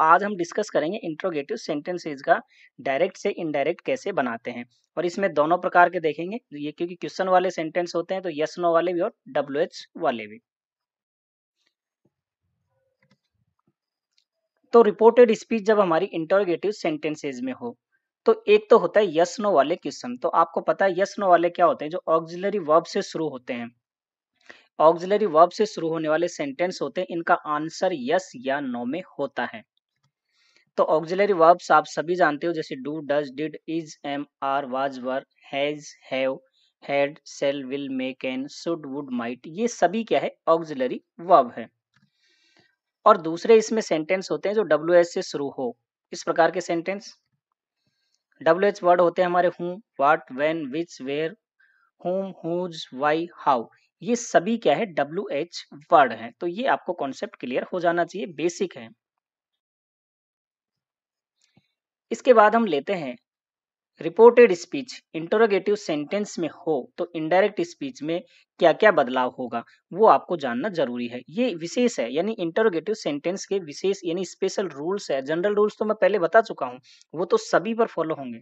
आज हम डिस्कस करेंगे इंट्रोगेटिव सेंटेंसेज का डायरेक्ट से इनडायरेक्ट कैसे बनाते हैं और इसमें दोनों प्रकार के देखेंगे तो ये क्योंकि क्वेश्चन वाले सेंटेंस होते हैं तो यस नो वाले भी और डब्ल्यू एच वाले भी तो रिपोर्टेड स्पीच जब हमारी इंटरोगेटिव सेंटेंसेज में हो तो एक तो होता है यस नो वाले क्वेश्चन तो आपको पता है यस नो वाले क्या होते हैं जो ऑक्सिलरी वर्ब से शुरू होते हैं ऑक्सिलरी वर्ब से शुरू होने वाले सेंटेंस होते हैं इनका आंसर यस या नो में होता है तो ऑक्जिलरी वर्ब्स आप सभी जानते हो जैसे do does did is am are was were has have had shall will make an should would might ये सभी क्या है ऑक्जिलरी वर्ब है और दूसरे इसमें सेंटेंस होते हैं जो डब्ल्यू एच से शुरू हो इस प्रकार के सेंटेंस डब्ल्यू एच वर्ड होते हैं हमारे who what when which where whom whose why how ये सभी क्या है डब्ल्यू एच वर्ड है तो ये आपको कॉन्सेप्ट क्लियर हो जाना चाहिए बेसिक है इसके बाद हम लेते हैं रिपोर्टेड स्पीच इंटरोगेटिव सेंटेंस में हो तो इनडायरेक्ट स्पीच में क्या क्या बदलाव होगा वो आपको जानना जरूरी है ये विशेष है यानी इंटरोगेटिव सेंटेंस के विशेष यानी स्पेशल रूल्स है जनरल रूल्स तो मैं पहले बता चुका हूँ वो तो सभी पर फॉलो होंगे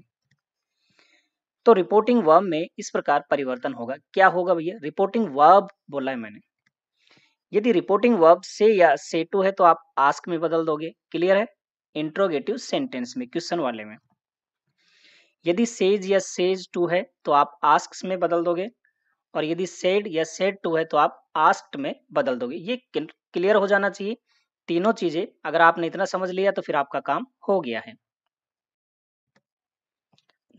तो रिपोर्टिंग वर्ब में इस प्रकार परिवर्तन होगा क्या होगा भैया रिपोर्टिंग वर्ब बोला है मैंने यदि रिपोर्टिंग वर्ब से या से टू है तो आप आस्क में बदल दोगे क्लियर है इंट्रोगेटिव सेंटेंस में क्वेश्चन वाले में यदि सेज या सेज टू है तो आप आस्क में बदल दोगे और यदि सेड या सेड टू है तो आप आस्क्ड में बदल दोगे ये क्लियर हो जाना चाहिए तीनों चीजें अगर आपने इतना समझ लिया तो फिर आपका काम हो गया है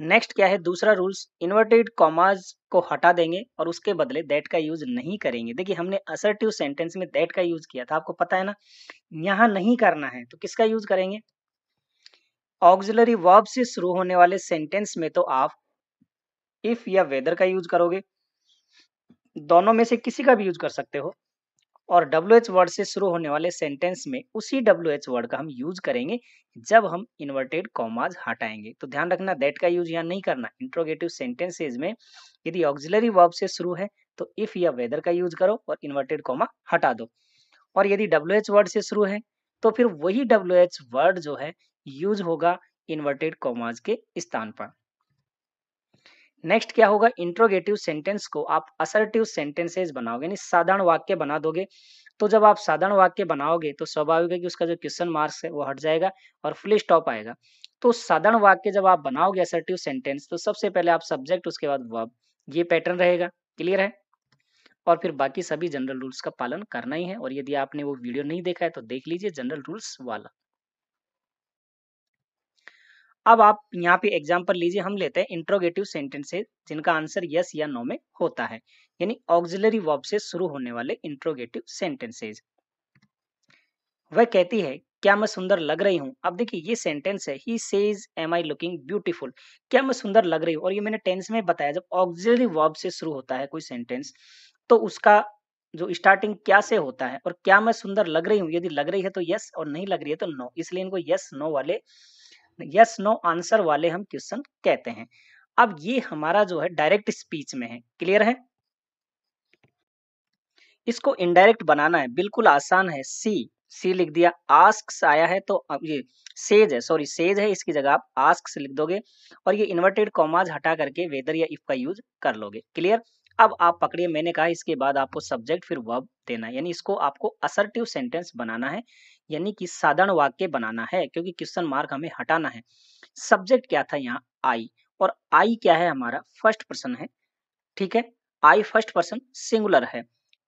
नेक्स्ट क्या है दूसरा रूल्स इन्वर्टेड कॉमाज को हटा देंगे और उसके बदले दैट का यूज नहीं करेंगे देखिए हमने असर्टिव सेंटेंस में दैट का यूज किया था आपको पता है ना यहाँ नहीं करना है तो किसका यूज करेंगे ऑक्सिलरी वर्ब से शुरू होने वाले सेंटेंस में तो आप इफ या वेदर का यूज करोगे दोनों में से किसी का भी यूज कर सकते हो और डब्ल्यू एच वर्ड से शुरू होने वाले सेंटेंस में उसी डब्ल्यू एच वर्ड का हम यूज करेंगे जब हम इन्वर्टेड कॉमाज हटाएंगे तो ध्यान रखना दैट का यूज यहाँ नहीं करना इंट्रोगेटिव सेंटेंसेज में यदि ऑक्जिलरी वर्ब से शुरू है तो इफ या वेदर का यूज करो और इन्वर्टेड कॉमा हटा दो और यदि डब्ल्यू एच वर्ड से शुरू है तो फिर वही डब्ल्यू एच वर्ड जो है यूज होगा इन्वर्टेड कॉमाज के स्थान पर नेक्स्ट क्या होगा इंट्रोगेटिव सेंटेंस को आप असर्टिव सेंटेंसेज बनाओगे यानी साधारण वाक्य बना दोगे तो जब आप साधारण वाक्य बनाओगे तो स्वाभाविक है कि उसका जो क्वेश्चन मार्क्स है वो हट जाएगा और फुल स्टॉप आएगा तो साधारण वाक्य जब आप बनाओगे असर्टिव सेंटेंस तो सबसे पहले आप सब्जेक्ट उसके बाद वर्ब ये पैटर्न रहेगा क्लियर है और फिर बाकी सभी जनरल रूल्स का पालन करना ही है और यदि आपने वो वीडियो नहीं देखा है तो देख लीजिए जनरल रूल्स वाला अब आप यहाँ पे एग्जाम्पल लीजिए हम लेते हैं इंट्रोगेटिव सेंटेंसेज जिनका आंसर यस या नो में होता है यानी ऑक्सिलरी वर्ब से शुरू होने वाले इंट्रोगेटिव सेंटेंसेज वह कहती है क्या मैं सुंदर लग रही हूँ अब देखिए ये सेंटेंस है he says am I looking beautiful क्या मैं सुंदर लग रही हूँ और ये मैंने टेंस में बताया जब ऑक्सिलरी वर्ब से शुरू होता है कोई सेंटेंस तो उसका जो स्टार्टिंग क्या से होता है और क्या मैं सुंदर लग रही हूँ यदि लग रही है तो यस और नहीं लग रही है तो नो इसलिए इनको यस नो वाले यस नो आंसर वाले हम क्वेश्चन कहते हैं अब ये हमारा जो है डायरेक्ट स्पीच में है क्लियर है इसको इनडायरेक्ट बनाना है बिल्कुल आसान है सी सी लिख दिया आस्क आया है तो ये सेज है सॉरी सेज है इसकी जगह आप आस्क लिख दोगे और ये इन्वर्टेड कॉमाज हटा करके वेदर या इफ का यूज कर लोगे क्लियर अब आप पकड़िए मैंने कहा इसके बाद आपको सब्जेक्ट फिर वर्ब देना है यानी इसको आपको असर्टिव सेंटेंस बनाना है यानी कि साधारण वाक्य बनाना है क्योंकि क्वेश्चन मार्क हमें हटाना है सब्जेक्ट क्या था यहाँ आई और आई क्या है हमारा फर्स्ट पर्सन है ठीक है आई फर्स्ट पर्सन सिंगुलर है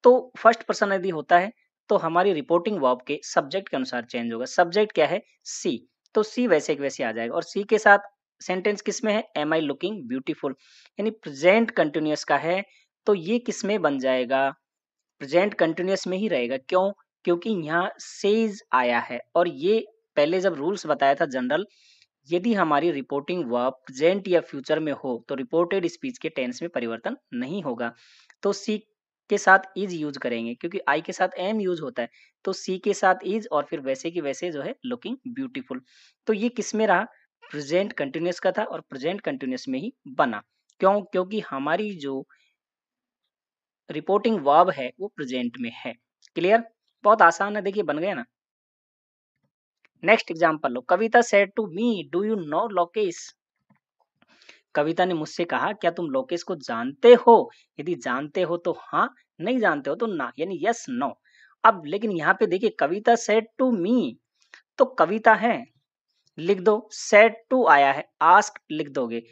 तो फर्स्ट पर्सन यदि होता है तो हमारी रिपोर्टिंग वॉब के सब्जेक्ट के अनुसार चेंज होगा सब्जेक्ट क्या है सी तो सी वैसे के वैसे आ जाएगा और सी के साथ सेंटेंस किसमें है एम आई लुकिंग ब्यूटीफुल यानी प्रेजेंट कंटिन्यूस का है तो ये किसमें बन जाएगा प्रेजेंट कंटिन्यूस में ही रहेगा क्यों क्योंकि यहाँ सेज आया है और ये पहले जब रूल्स बताया था जनरल यदि हमारी रिपोर्टिंग वर्ब प्रेजेंट या फ्यूचर में हो तो रिपोर्टेड स्पीच के टेंस में परिवर्तन नहीं होगा तो सी के साथ इज यूज करेंगे क्योंकि आई के साथ एम यूज होता है तो सी के साथ इज और फिर वैसे की वैसे जो है लुकिंग ब्यूटीफुल तो ये किस में रहा प्रेजेंट कंटिन्यूस का था और प्रेजेंट कंटिन्यूस में ही बना क्यों क्योंकि हमारी जो रिपोर्टिंग वर्ब है वो प्रेजेंट में है क्लियर बहुत आसान है देखिए बन गया ना नेक्स्ट एग्जाम्पल लो Kavita said to me do you know Lokesh Kavita ने मुझसे कहा क्या तुम लोकेश को जानते हो यदि जानते हो तो हाँ नहीं जानते हो तो ना यानी यस नो अब लेकिन यहाँ पे देखिए कविता सेट टू मी तो कविता है लिख दो सेट टू आया है आस्क लिख दोगे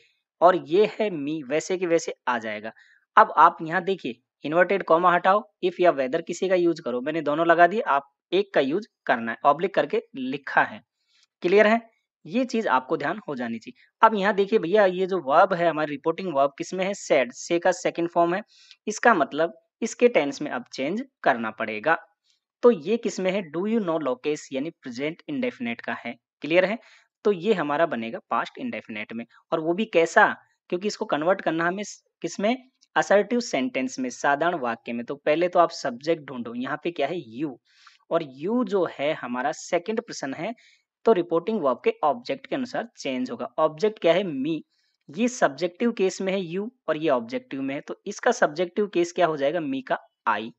और ये है मी वैसे के वैसे आ जाएगा अब आप यहाँ देखिए इन्वर्टेड कॉमा हटाओ इफ या वेदर किसी का यूज करो मैंने दोनों लगा दिए आप एक का यूज करना है ऑब्लिक करके लिखा है क्लियर है ये चीज आपको ध्यान हो जानी चाहिए अब यहाँ देखिए भैया ये जो वर्ब है हमारी रिपोर्टिंग वर्ब किसमें है सेड से का सेकंड फॉर्म है इसका मतलब इसके टेंस में अब चेंज करना पड़ेगा तो ये किसमें है डू यू नो लोकेस यानी प्रेजेंट इंडेफिनेट का है क्लियर है तो ये हमारा बनेगा पास्ट इंडेफिनेट में और वो भी कैसा क्योंकि इसको कन्वर्ट करना हमें किसमें असर्टिव सेंटेंस में साधारण वाक्य में तो पहले तो आप सब्जेक्ट ढूंढो यहाँ पे क्या है यू और यू जो है हमारा सेकेंड पर्सन है तो रिपोर्टिंग वर्ब के ऑब्जेक्ट के अनुसार चेंज होगा ऑब्जेक्ट क्या है मी ये सब्जेक्टिव केस में है यू और ये ऑब्जेक्टिव में है तो इसका सब्जेक्टिव केस क्या हो जाएगा मी का आई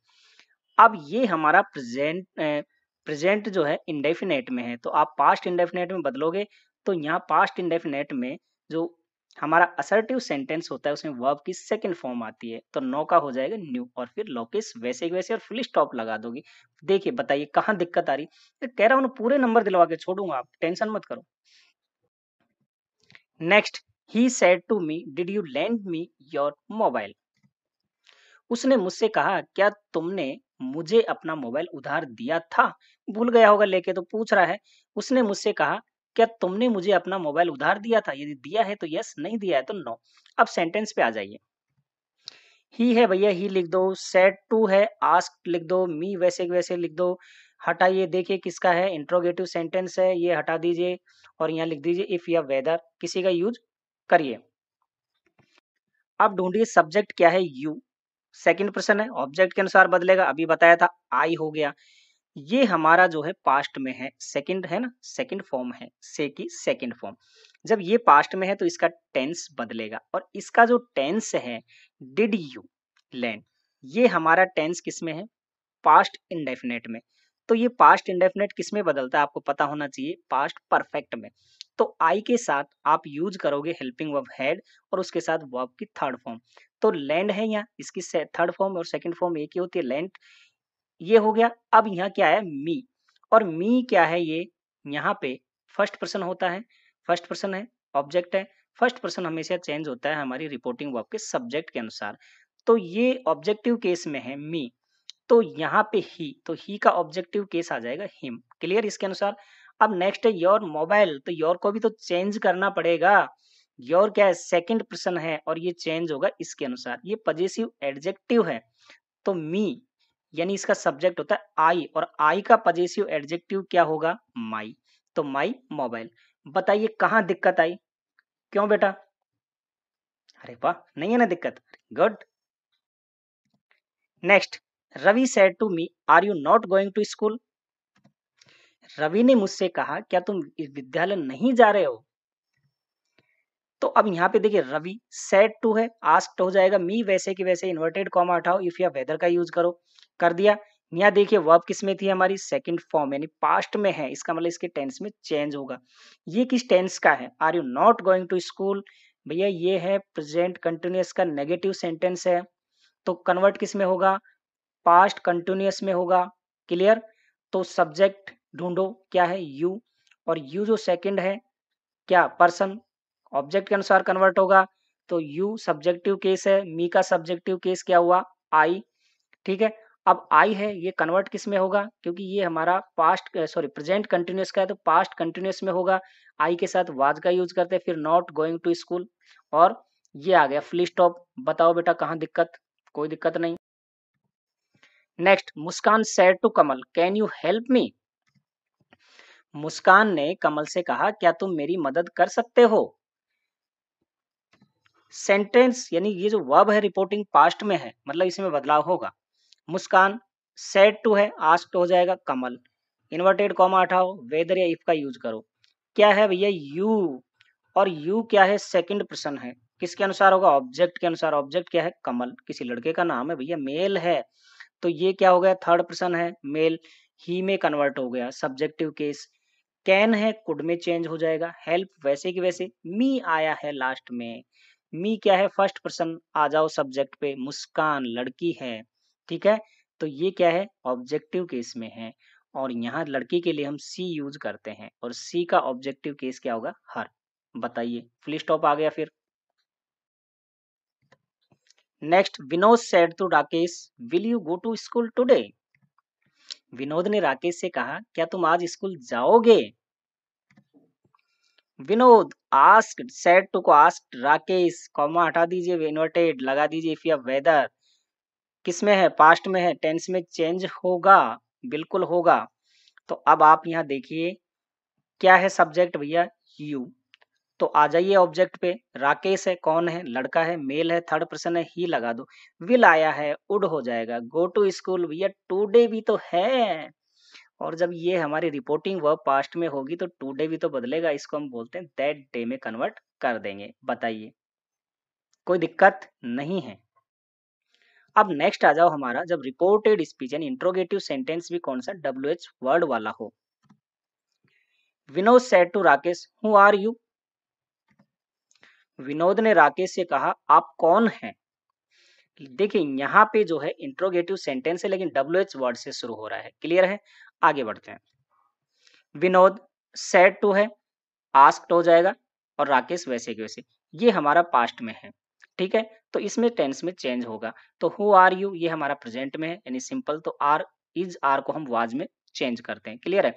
अब ये हमारा प्रेजेंट प्रेजेंट जो है इंडेफिनेट में है तो आप पास्ट इंडेफिनेट में बदलोगे तो यहाँ पास्ट इंडेफिनेट में जो हमारा असर्टिव सेंटेंस होता है उसमें वर्ब की सेकंड फॉर्म आती है तो नो का हो जाएगा न्यू और फिर लोकेस वैसे ही वैसे और फुल स्टॉप लगा दोगी देखिए बताइए कहाँ दिक्कत आ रही तो कह रहा हूँ पूरे नंबर दिलवा के छोड़ूंगा आप टेंशन मत करो next he said to me did you lend me your mobile उसने मुझसे कहा क्या तुमने मुझे अपना मोबाइल उधार दिया था भूल गया होगा लेके तो पूछ रहा है उसने मुझसे कहा क्या तुमने मुझे अपना मोबाइल उधार दिया था यदि दिया है तो यस नहीं दिया है तो नो अब सेंटेंस पे आ जाइए ही है भैया ही लिख दो सेट टू है आस्क लिख दो मी वैसे वैसे लिख दो हटाइए देखिए किसका है इंट्रोगेटिव सेंटेंस है ये हटा दीजिए और यहाँ लिख दीजिए इफ या वेदर किसी का यूज करिए अब ढूंढिए सब्जेक्ट क्या है यू सेकंड प्रश्न है ऑब्जेक्ट के अनुसार बदलेगा अभी बताया था आई हो गया ये हमारा जो है पास्ट में है सेकंड है ना सेकंड फॉर्म है से की सेकंड फॉर्म जब ये पास्ट में है तो इसका टेंस बदलेगा और इसका जो टेंस है डिड यू लैंड ये हमारा टेंस किस में है पास्ट इंडेफिनेट में तो ये पास्ट इंडेफिनेट किस में बदलता है आपको पता होना चाहिए पास्ट परफेक्ट में तो आई के साथ आप यूज करोगे हेल्पिंग वर्ब हैड और उसके साथ वर्ब की थर्ड फॉर्म तो लैंड है यहाँ इसकी थर्ड फॉर्म और सेकंड फॉर्म एक ही होती है लैंड ये हो गया अब यहाँ क्या है मी और मी क्या है ये यहाँ पे फर्स्ट पर्सन होता है फर्स्ट पर्सन है ऑब्जेक्ट है फर्स्ट पर्सन हमेशा चेंज होता है हमारी रिपोर्टिंग वर्ब के सब्जेक्ट के अनुसार तो ये ऑब्जेक्टिव केस में है मी तो यहाँ पे ही तो ही का ऑब्जेक्टिव केस आ जाएगा हिम क्लियर इसके अनुसार अब नेक्स्ट है योर मोबाइल तो योर को भी तो चेंज करना पड़ेगा योर क्या है सेकंड पर्सन है और ये चेंज होगा इसके अनुसार ये पजेसिव एडजेक्टिव है तो मी यानी इसका सब्जेक्ट होता है आई और आई का पजेसिव एडजेक्टिव क्या होगा माई तो माई मोबाइल बताइए कहाँ दिक्कत आई क्यों बेटा अरे वाह नहीं है ना दिक्कत good next Ravi said to me are you not going to school Ravi ने मुझसे कहा क्या तुम विद्यालय नहीं जा रहे हो तो अब यहाँ पे देखिए रवि सेट टू है आस्क्ड हो जाएगा मी वैसे कि वैसे इन्वर्टेड कॉमा उठाओ इफ या वेदर का यूज करो कर दिया यहाँ देखिए वर्ब किस में थी हमारी सेकंड फॉर्म यानी पास्ट में है इसका मतलब इसके टेंस में चेंज होगा ये किस टेंस का है are you not going to school भैया ये है प्रेजेंट कंटिन्यूस का नेगेटिव सेंटेंस है तो कन्वर्ट किस में होगा पास्ट कंटिन्यूस में होगा क्लियर तो सब्जेक्ट ढूंढो क्या है यू और यू जो सेकेंड है क्या पर्सन ऑब्जेक्ट के अनुसार कन्वर्ट होगा तो यू सब्जेक्टिव केस है मी का सब्जेक्टिव केस क्या हुआ आई ठीक है अब आई है ये कन्वर्ट किस में होगा क्योंकि ये हमारा पास्ट सॉरी प्रेजेंट कंटिन्यूस का है तो पास्ट कंटिन्यूस में होगा आई के साथ वाज का यूज करते हैं फिर नॉट गोइंग टू स्कूल और ये आ गया फुल स्टॉप बताओ बेटा कहाँ दिक्कत कोई दिक्कत नहीं next Muskan said to Kamal can you help me Muskan ने कमल से कहा क्या तुम मेरी मदद कर सकते हो सेंटेंस यानी ये जो वर्ब है रिपोर्टिंग पास्ट में है मतलब इसमें बदलाव होगा मुस्कान सेट टू है आस्क हो जाएगा कमल इन्वर्टेड कॉमा हटाओ वेदर या इफ का यूज करो क्या है भैया यू और यू क्या है सेकंड पर्सन है किसके अनुसार होगा ऑब्जेक्ट के अनुसार ऑब्जेक्ट क्या है कमल किसी लड़के का नाम है भैया मेल है तो ये क्या हो गया थर्ड पर्सन है मेल ही में कन्वर्ट हो गया सब्जेक्टिव केस कैन है कुड में चेंज हो जाएगा हेल्प वैसे की वैसे मी आया है लास्ट में मी क्या है फर्स्ट पर्सन आ जाओ सब्जेक्ट पे मुस्कान लड़की है ठीक है तो ये क्या है ऑब्जेक्टिव केस में है और यहाँ लड़की के लिए हम सी यूज करते हैं और सी का ऑब्जेक्टिव केस क्या होगा हर बताइए फुल स्टॉप आ गया फिर next Vinod said to Rakesh will you go to school today Vinod ने राकेश से कहा क्या तुम आज स्कूल जाओगे विनोद आस्क सेट टू को आस्क राकेश कॉमा हटा दीजिए इन्वर्टेड लगा दीजिए इफ या वेदर किस में है पास्ट में है टेंस में चेंज होगा बिल्कुल होगा तो अब आप यहाँ देखिए क्या है सब्जेक्ट भैया यू तो आ जाइए ऑब्जेक्ट पे राकेश है कौन है लड़का है मेल है थर्ड पर्सन है ही लगा दो विल आया है उड हो जाएगा गो टू स्कूल भैया टूडे भी तो है और जब ये हमारी रिपोर्टिंग वर्ब पास्ट में होगी तो डे भी तो बदलेगा इसको हम बोलते हैं दैट डे में कन्वर्ट कर देंगे बताइए कोई दिक्कत नहीं है अब नेक्स्ट आ जाओ हमारा जब रिपोर्टेड स्पीच यानी इंट्रोगेटिव सेंटेंस भी कौन सा डब्ल्यू एच वर्ड वाला हो Vinod said to Rakesh who are you Vinod ने राकेश से कहा आप कौन हैं देखिए यहाँ पे जो है इंट्रोगेटिव सेंटेंस है लेकिन डब्ल्यू एच वर्ड से शुरू हो रहा है क्लियर है आगे बढ़ते हैं विनोद सेट टू है आस्क्ड हो जाएगा और राकेश वैसे के वैसे ये हमारा पास्ट में है ठीक है तो इसमें टेंस में चेंज होगा तो हु आर यू ये हमारा प्रेजेंट में है यानी सिंपल तो आर इज आर को हम वाज में चेंज करते हैं क्लियर है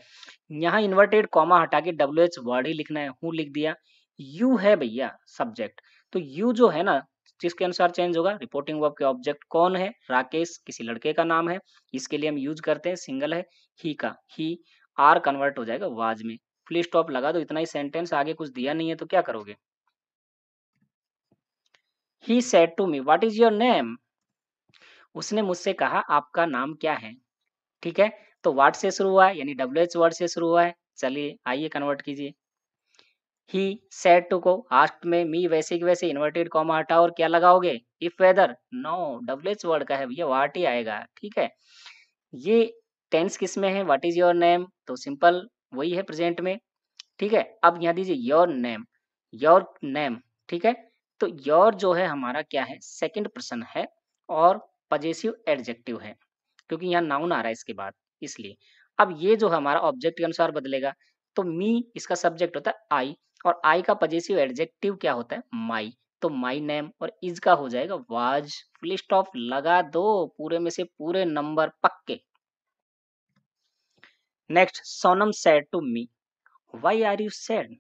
यहाँ इन्वर्टेड कॉमा हटा के डब्ल्यू एच वर्ड ही लिखना है हु लिख दिया यू है भैया सब्जेक्ट तो यू जो है ना किसके अनुसार चेंज होगा रिपोर्टिंग वर्ब के ऑब्जेक्ट कौन है राकेश किसी लड़के का नाम है इसके लिए हम यूज करते हैं सिंगल है ही का ही आर कन्वर्ट हो जाएगा वाज में फुल स्टॉप लगा दो इतना ही सेंटेंस आगे कुछ दिया नहीं है तो क्या करोगे he said to me what is your name उसने मुझसे कहा आपका नाम क्या है ठीक है तो वाट से शुरू हुआ है यानी डब्ल्यू एच वर्ड से शुरू हुआ है चलिए आइए कन्वर्ट कीजिए ही सेट टू को लास्ट में मी वैसे की वैसे इन्वर्टेड कॉमा हटा और क्या लगाओगे if whether no W H word का है भैया वाट ही आएगा ठीक है ये टेंस किस में है वाट इज योर नेम तो सिंपल वही है प्रेजेंट में ठीक है अब यहाँ दीजिए योर नेम योर नेम ठीक है तो योर जो है हमारा क्या है सेकेंड पर्सन है और पजेसिव एडजेक्टिव है क्योंकि यहाँ नाउन आ रहा है इसके बाद इसलिए अब ये जो हमारा ऑब्जेक्ट के अनुसार बदलेगा तो मी इसका सब्जेक्ट होता है आई और आई का पजेसिव एडजेक्टिव क्या होता है माई तो माई नेम और इज का हो जाएगा वाज लिस्ट ऑफ लगा दो पूरे में से पूरे नंबर पक्के next Sonam said to me why are you sad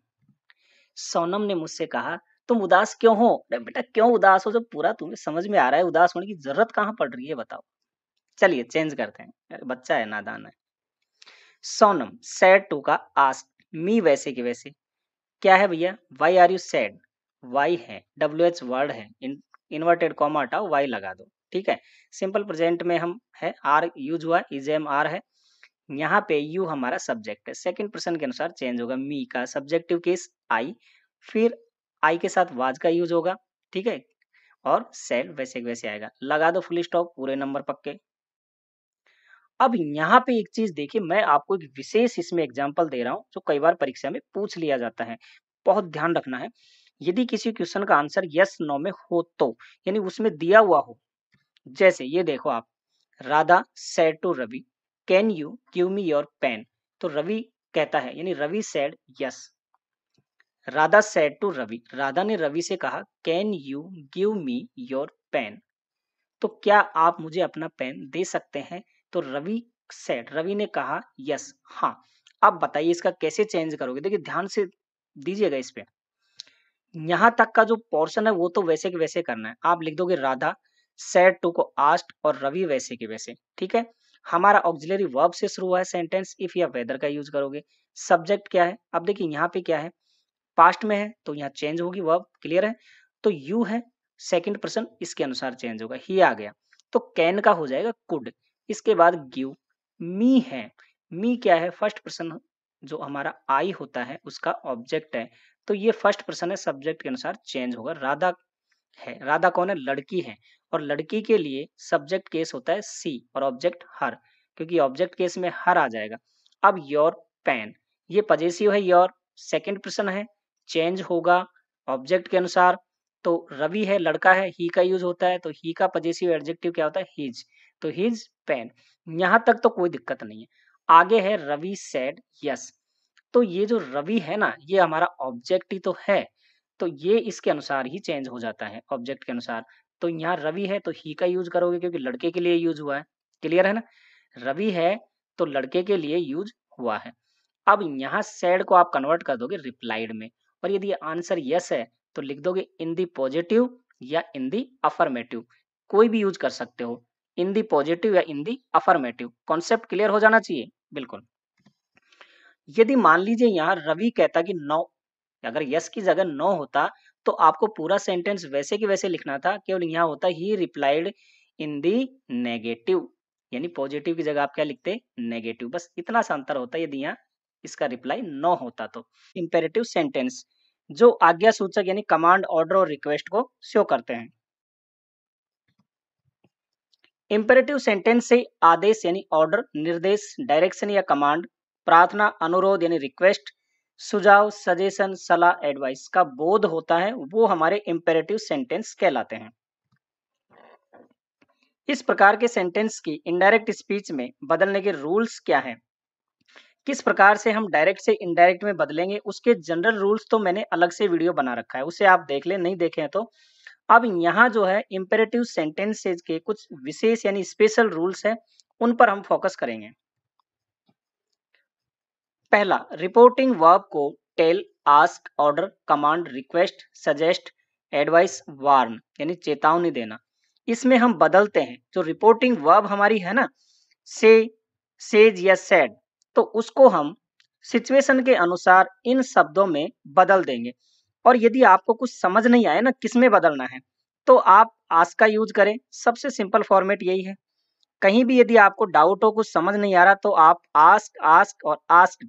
Sonam ने मुझसे कहा तुम उदास क्यों हो बेटा क्यों उदास हो जब पूरा तुम्हें समझ में आ रहा है उदास होने की जरूरत कहां पड़ रही है बताओ चलिए चेंज करते हैं बच्चा है नादान है सोनम सैड टू का आस्क मी वैसे के वैसे क्या है भैया why are you sad why है डब्ल्यू एच वर्ड है इन्वर्टेड कॉमा हटाओ वाई लगा दो ठीक है सिंपल प्रेजेंट में हम है आर यूज हुआ इज एम आर है यहाँ पे यू हमारा सब्जेक्ट है सेकंड पर्सन के अनुसार चेंज होगा मी का सब्जेक्टिव केस आई फिर आई के साथ वाज का यूज होगा ठीक है और सेल वैसे वैसे आएगा लगा दो फुल स्टॉप पूरे नंबर पक्के अब यहाँ पे एक चीज देखिए मैं आपको एक विशेष इसमें एग्जाम्पल दे रहा हूँ जो कई बार परीक्षा में पूछ लिया जाता है बहुत ध्यान रखना है यदि किसी क्वेश्चन का आंसर यस नो में हो तो यानी उसमें दिया हुआ हो जैसे ये देखो आप Radha said to Ravi can you give me your pen तो रवि कहता है यानी Ravi said yes Radha said to Ravi Radha ने रवि से कहा can you give me your pen तो क्या आप मुझे अपना पेन दे सकते हैं तो रवि सेट रवि ने कहा यस हाँ अब बताइए इसका कैसे चेंज करोगे देखिए ध्यान से दीजिएगा इस पर यहाँ तक का जो पोर्शन है वो तो वैसे के वैसे करना है आप लिख दोगे राधा सेट टू को आस्ट और रवि वैसे के वैसे ठीक है हमारा ऑक्जिलरी वर्ब से शुरू हुआ है सेंटेंस इफ या वेदर का यूज करोगे सब्जेक्ट क्या है अब देखिए यहाँ पे क्या है पास्ट में है तो यहाँ चेंज होगी वर्ब क्लियर है तो यू है सेकंड पर्सन इसके अनुसार चेंज होगा ही आ गया तो कैन का हो जाएगा कुड इसके बाद गिव मी है मी क्या है फर्स्ट पर्सन जो हमारा आई होता है उसका ऑब्जेक्ट है तो ये फर्स्ट पर्सन है सब्जेक्ट के अनुसार चेंज होगा राधा है राधा कौन है लड़की है और लड़की के लिए सब्जेक्ट केस होता है सी और ऑब्जेक्ट हर क्योंकि ऑब्जेक्ट केस में हर आ जाएगा अब योर पेन ये पजेसिव है योर सेकेंड पर्सन है चेंज होगा ऑब्जेक्ट के अनुसार तो रवि है लड़का है ही का यूज होता है तो ही का पजेसिव एडजेक्टिव क्या होता है हिज तो हिज पेन यहाँ तक तो कोई दिक्कत नहीं है आगे है रवि सेड यस तो ये जो रवि है ना ये हमारा ऑब्जेक्ट ही तो है तो ये इसके अनुसार ही चेंज हो जाता है ऑब्जेक्ट के अनुसार तो यहाँ रवि है तो ही का यूज करोगे क्योंकि लड़के के लिए यूज हुआ है क्लियर है ना रवि है तो लड़के के लिए यूज हुआ है अब यहाँ सैड को आप कन्वर्ट कर दोगे रिप्लाइड में और यदि आंसर यस है तो लिख दोगे इन दी पॉजिटिव या इन दी अफर्मेटिव कोई भी यूज कर सकते हो इन दी पॉजिटिव या in the affirmative concept clear हो जाना चाहिए बिल्कुल यदि मान लीजिए यहाँ रवि कहता कि नौ अगर यस की जगह नौ होता तो आपको पूरा सेंटेंस वैसे की वैसे लिखना था केवल यहाँ होता he replied in the negative यानी पॉजिटिव की जगह आप क्या लिखते नेगेटिव बस इतना सा अंतर होता यदि यहाँ इसका रिप्लाई नौ होता तो इंपेरेटिव सेंटेंस जो आज्ञा सूचक यानी कमांड ऑर्डर और रिक्वेस्ट को शो करते हैं इंपेरेटिव सेंटेंस से आदेश यानी ऑर्डर निर्देश डायरेक्शन या कमांड प्रार्थना अनुरोध यानी रिक्वेस्ट सुझाव सजेशन सलाह एडवाइस का बोध होता है वो हमारे इंपेरेटिव सेंटेंस कहलाते हैं इस प्रकार के सेंटेंस की इनडायरेक्ट स्पीच में बदलने के रूल्स क्या हैं किस प्रकार से हम डायरेक्ट से इनडायरेक्ट में बदलेंगे उसके जनरल रूल्स तो मैंने अलग से वीडियो बना रखा है उसे आप देख ले नहीं देखे तो अब यहाँ जो है इम्पेरेटिव सेंटेंसेज के कुछ विशेष यानी स्पेशल रूल्स हैं उन पर हम फोकस करेंगे पहला रिपोर्टिंग वर्ब को tell ask order command request suggest advise warn यानी चेतावनी देना इसमें हम बदलते हैं जो रिपोर्टिंग वर्ब हमारी है ना से सेज या सेड तो उसको हम सिचुएशन के अनुसार इन शब्दों में बदल देंगे और यदि आपको कुछ समझ नहीं आए ना किस में बदलना है तो आप आस का यूज करें सबसे सिंपल फॉर्मेट यही है कहीं भी यदि आपको डाउट हो कुछ समझ नहीं आ रहा तो आप आस्क आस्क और आस्क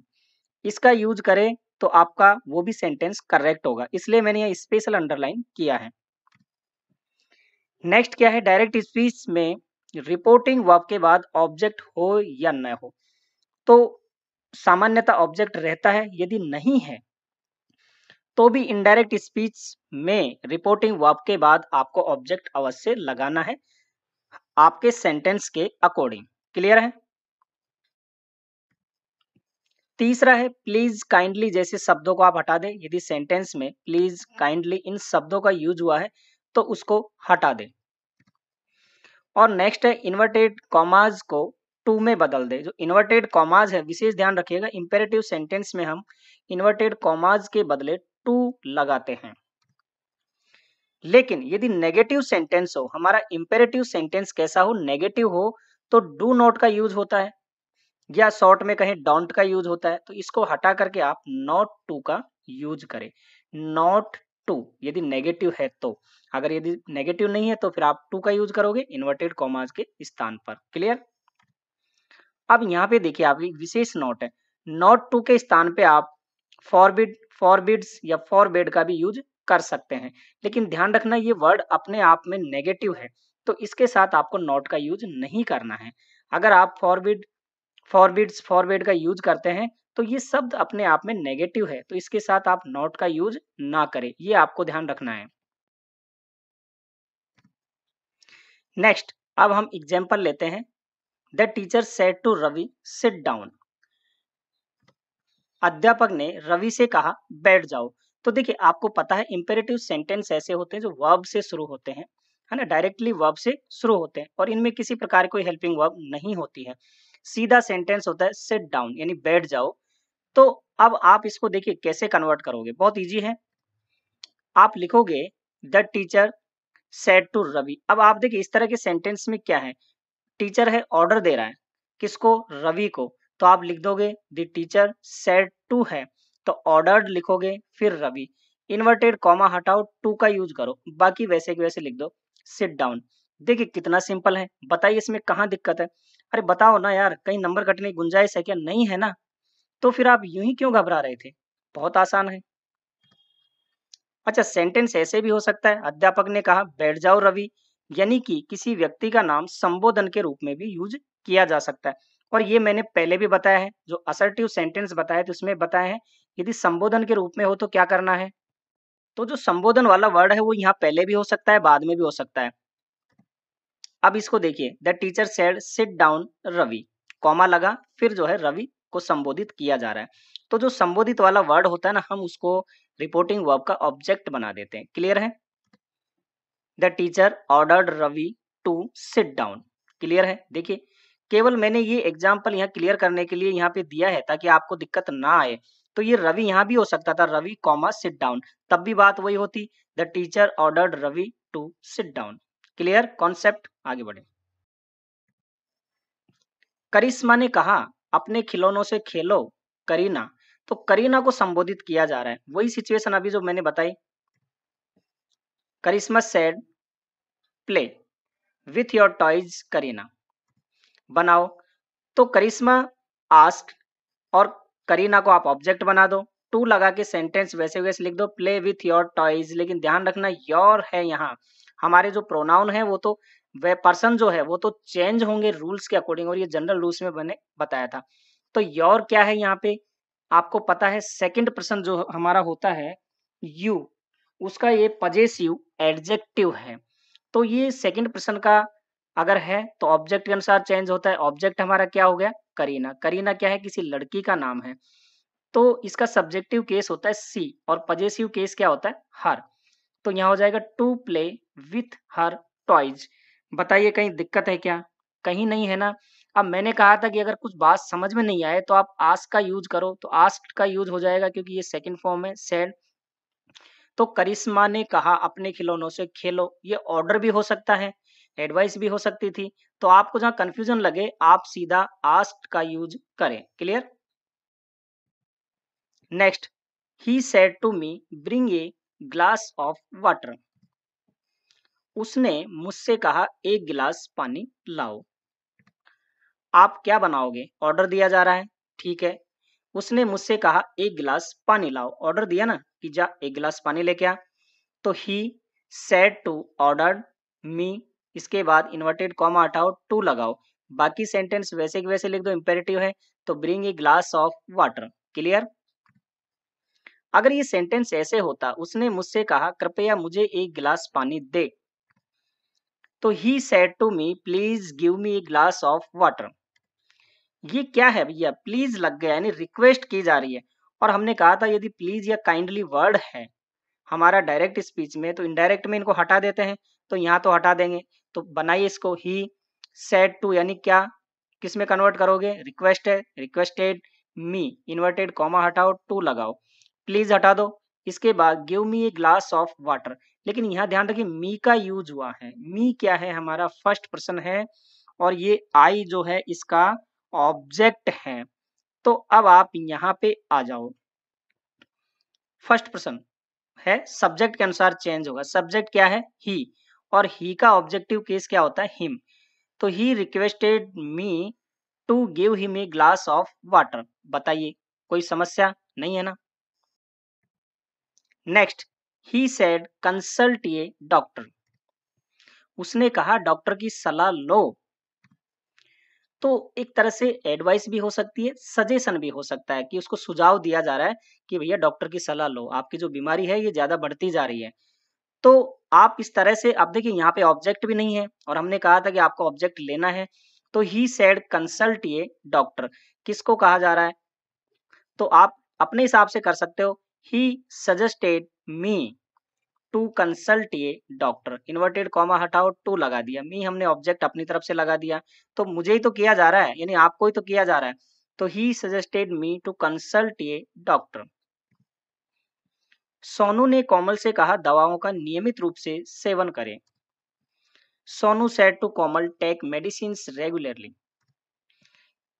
इसका यूज करें तो आपका वो भी सेंटेंस करेक्ट होगा इसलिए मैंने ये स्पेशल अंडरलाइन किया है नेक्स्ट क्या है डायरेक्ट स्पीच में रिपोर्टिंग वर्ब के बाद ऑब्जेक्ट हो या न हो तो सामान्यतः ऑब्जेक्ट रहता है यदि नहीं है तो भी इनडायरेक्ट स्पीच में रिपोर्टिंग वर्ब के बाद आपको ऑब्जेक्ट अवश्य लगाना है आपके सेंटेंस के अकॉर्डिंग क्लियर है तीसरा है प्लीज काइंडली जैसे शब्दों को आप हटा दें यदि सेंटेंस में प्लीज काइंडली इन शब्दों का यूज हुआ है तो उसको हटा दें और नेक्स्ट है इन्वर्टेड कॉमाज को टू में बदल दें जो इन्वर्टेड कॉमाज है विशेष ध्यान रखिएगा इंपेरेटिव सेंटेंस में हम इन्वर्टेड कॉमाज के बदले टू लगाते हैं लेकिन यदि नेगेटिव सेंटेंस हो हमारा इंपेरेटिव सेंटेंस कैसा हो नेगेटिव हो तो डू नॉट का यूज होता है या शॉर्ट में कहीं डोंट का यूज होता है तो इसको हटा करके आप नॉट टू का यूज करें नॉट टू यदि नेगेटिव है तो अगर यदि नेगेटिव नहीं है तो फिर आप टू का यूज करोगे इन्वर्टेड कॉमाज के स्थान पर क्लियर अब यहाँ पे देखिए आप विशेष नोट है नोट टू के स्थान पे आप फॉरबिड फॉरबिड्स या फॉरबेड का भी यूज कर सकते हैं लेकिन ध्यान रखना ये वर्ड अपने आप में नेगेटिव है तो इसके साथ आपको नॉट का यूज नहीं करना है अगर आप फॉरबिड फॉरबिड्स फॉरबेड का यूज करते हैं तो ये शब्द अपने आप में नेगेटिव है तो इसके साथ आप नॉट का यूज ना करें ये आपको ध्यान रखना है नेक्स्ट अब हम एग्जाम्पल लेते हैं the teacher said to Ravi sit down अध्यापक ने रवि से कहा बैठ जाओ तो देखिए आपको पता है इंपेरेटिव सेंटेंस ऐसे होते हैं जो वर्ब से शुरू होते हैं है ना डायरेक्टली वर्ब से शुरू होते हैं और इनमें किसी प्रकार कोई हेल्पिंग वर्ब नहीं होती है सीधा सेंटेंस होता है सेट डाउन यानी बैठ जाओ तो अब आप इसको देखिए कैसे कन्वर्ट करोगे बहुत ईजी है आप लिखोगे the teacher said to Ravi अब आप देखिए इस तरह के सेंटेंस में क्या है टीचर है ऑर्डर दे रहा है किसको रवि को तो आप लिख दोगे द टीचर टू है तो ऑर्डर्ड लिखोगे फिर रवि इन्वर्टेड कॉमा हटाओ टू का यूज करो बाकी वैसे के वैसे लिख दो सिट डाउन देखिए कितना सिंपल है बताइए इसमें कहाँ दिक्कत है अरे बताओ ना यार कहीं नंबर कटने की गुंजाइश है क्या नहीं है ना तो फिर आप यूं ही क्यों घबरा रहे थे बहुत आसान है अच्छा सेंटेंस ऐसे भी हो सकता है अध्यापक ने कहा बैठ जाओ रवि यानी कि किसी व्यक्ति का नाम संबोधन के रूप में भी यूज किया जा सकता है और ये मैंने पहले भी बताया है जो असर्टिव सेंटेंस बताया तो उसमें बताया है यदि संबोधन के रूप में हो तो क्या करना है तो जो संबोधन वाला वर्ड है वो यहाँ पहले भी हो सकता है बाद में भी हो सकता है अब इसको देखिए the teacher said sit down Ravi comma लगा फिर जो है रवि को संबोधित किया जा रहा है तो जो संबोधित वाला वर्ड होता है ना हम उसको रिपोर्टिंग वर्ब का ऑब्जेक्ट बना देते हैं क्लियर है the teacher ordered Ravi to sit down clear है देखिए केवल मैंने ये एग्जाम्पल यहाँ क्लियर करने के लिए यहाँ पे दिया है ताकि आपको दिक्कत ना आए तो ये रवि यहाँ भी हो सकता था रवि कॉमा सिट डाउन तब भी बात वही होती the teacher ordered Ravi to sit down clear concept आगे बढ़े करिश्मा ने कहा अपने खिलौनों से खेलो करीना तो करीना को संबोधित किया जा रहा है वही सिचुएशन अभी जो मैंने बताई Karishma said play with your toys Kareena बनाओ तो करिश्मा आस्क और करीना को आप ऑब्जेक्ट बना दो टू लगा के सेंटेंस वैसे वैसे लिख दो प्ले विथ योर टॉयज लेकिन ध्यान रखना योर है यहाँ हमारे जो प्रोनाउन है वो तो वे पर्सन जो है वो तो चेंज होंगे रूल्स के अकॉर्डिंग और ये जनरल रूल्स में बने बताया था तो योर क्या है यहाँ पे आपको पता है सेकंड पर्सन जो हमारा होता है यू उसका ये पजेसिव एडजेक्टिव है तो ये सेकंड पर्सन का अगर है तो ऑब्जेक्ट के अनुसार चेंज होता है ऑब्जेक्ट हमारा क्या हो गया करीना करीना क्या है किसी लड़की का नाम है तो इसका सब्जेक्टिव केस होता है सी और पजेसिव केस क्या होता है हर तो यहाँ हो जाएगा to play with her toys बताइए कहीं दिक्कत है क्या कहीं नहीं है ना अब मैंने कहा था कि अगर कुछ बात समझ में नहीं आए तो आप आस्क का यूज करो तो आस्क का यूज हो जाएगा क्योंकि ये सेकंड फॉर्म है सेड तो करिश्मा ने कहा अपने खिलौनों से खेलो ये ऑर्डर भी हो सकता है एडवाइस भी हो सकती थी तो आपको जहां कंफ्यूजन लगे आप सीधा आस्ट का यूज करें clear next he said to me bring a glass of water उसने मुझसे कहा एक गिलास पानी लाओ आप क्या बनाओगे ऑर्डर दिया जा रहा है ठीक है उसने मुझसे कहा एक गिलास पानी लाओ ऑर्डर दिया ना कि जा एक गिलास पानी लेके आ तो he said to order me इसके बाद इन्वर्टेड कॉमा हटाओ टू लगाओ बाकी सेंटेंस वैसे के वैसे लिख दो इंपेरेटिव है तो bring a glass of water clear अगर ये सेंटेंस ऐसे होता उसने मुझसे कहा कृपया मुझे एक गिलास पानी दे तो he said to me please give me a glass of water ये क्या है भैया प्लीज लग गया यानी रिक्वेस्ट की जा रही है और हमने कहा था यदि प्लीज या काइंडली वर्ड है हमारा डायरेक्ट स्पीच में तो इनडायरेक्ट में इनको हटा देते हैं तो यहाँ तो हटा देंगे तो बनाइए इसको ही सेट टू यानी क्या किस में कन्वर्ट करोगे रिक्वेस्ट है रिक्वेस्टेड मी इन्वर्टेड कॉमा हटाओ टू लगाओ प्लीज हटा दो इसके बाद give me a glass of water लेकिन यहाँ ध्यान रखिए मी का यूज हुआ है मी क्या है हमारा फर्स्ट पर्सन है और ये आई जो है इसका ऑब्जेक्ट है तो अब आप यहाँ पे आ जाओ फर्स्ट पर्सन है सब्जेक्ट के अनुसार चेंज होगा सब्जेक्ट क्या है ही और ही का ऑब्जेक्टिव केस क्या होता है हिम तो he requested me to give him a glass of water बताइए कोई समस्या नहीं है ना नेक्स्ट ही सेड कंसल्ट ये डॉक्टर उसने कहा डॉक्टर की सलाह लो तो एक तरह से एडवाइस भी हो सकती है सजेशन भी हो सकता है कि उसको सुझाव दिया जा रहा है कि भैया डॉक्टर की सलाह लो आपकी जो बीमारी है ये ज्यादा बढ़ती जा रही है तो आप इस तरह से आप देखिए यहाँ पे ऑब्जेक्ट भी नहीं है और हमने कहा था कि आपको ऑब्जेक्ट लेना है तो ही सेड कंसल्ट ये डॉक्टर किसको कहा जा रहा है तो आप अपने हिसाब से कर सकते हो he suggested me to consult ये डॉक्टर इन्वर्टेड कॉमा हटाओ टू लगा दिया मी हमने ऑब्जेक्ट अपनी तरफ से लगा दिया तो मुझे ही तो किया जा रहा है यानी आपको ही तो किया जा रहा है तो he suggested me to consult ये डॉक्टर सोनू ने कोमल से कहा दवाओं का नियमित रूप से सेवन करें Sonu said to Komal take medicine regularly